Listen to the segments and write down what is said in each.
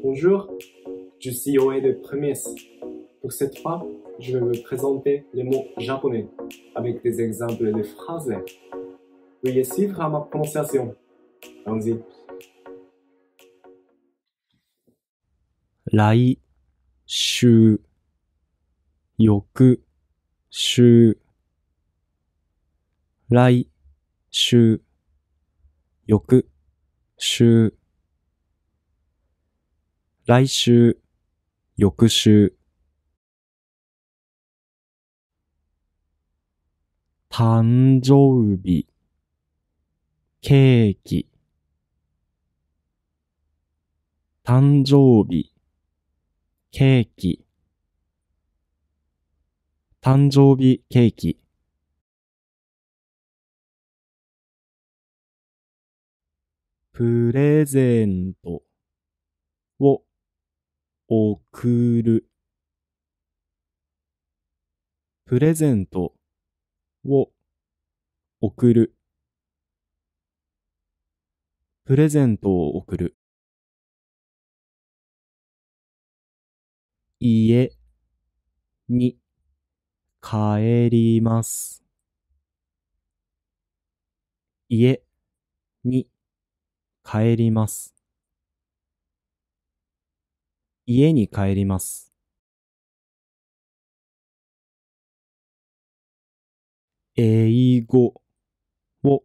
Bonjour, je suis Yoé de Premis. Pour cette fois, je vais vous présenter les mots japonais avec des exemples de phrases. Veuillez suivre ma prononciation. Allons-y. Lai, shu. 翌週、来週、翌週、来週、翌週。誕生日、ケーキ。誕生日、ケーキ。誕生日ケーキ。プレゼントを送る。プレゼントを送る。プレゼントを送る。家に帰ります。家に帰ります。家に帰ります。英語を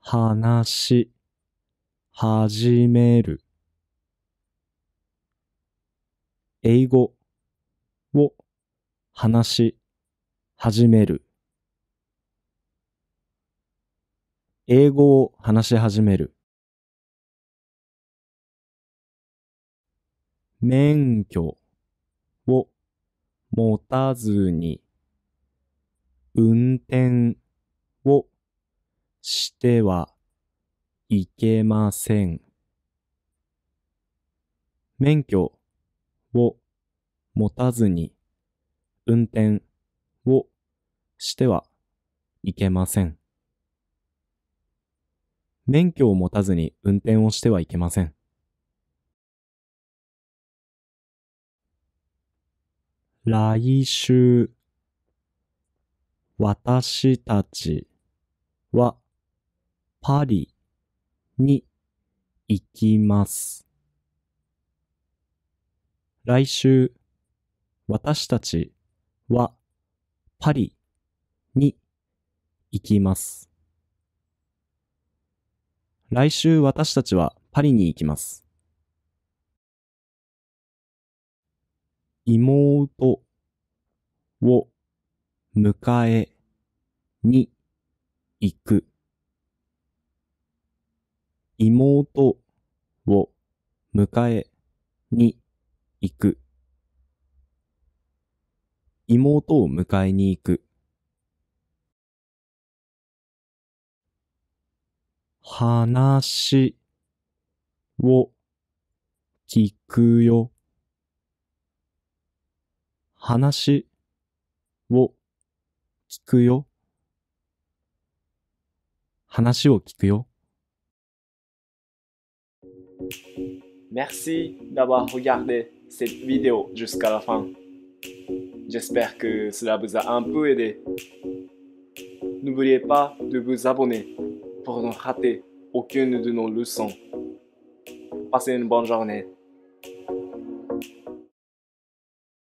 話し始める。英語を話し始める。英語を話し始める。免許を持たずに運転をしてはいけません。免許を持たずに運転をしてはいけません。免許を持たずに運転をしてはいけません。来週、私たちはパリに行きます。来週、私たちはパリに行きます。来週私たちはパリに行きます。妹を迎えに行く。妹を迎えに行く。妹を迎えに行く。話を聞くよ。話を聞くよ。話を聞くよ。Merci d'avoir regardé cette vidéo jusqu'à la fin. J'espère que cela vous a un peu aidé. N'oubliez pas de vous abonner pour ne rater aucune de nos leçons. Passez une bonne journée.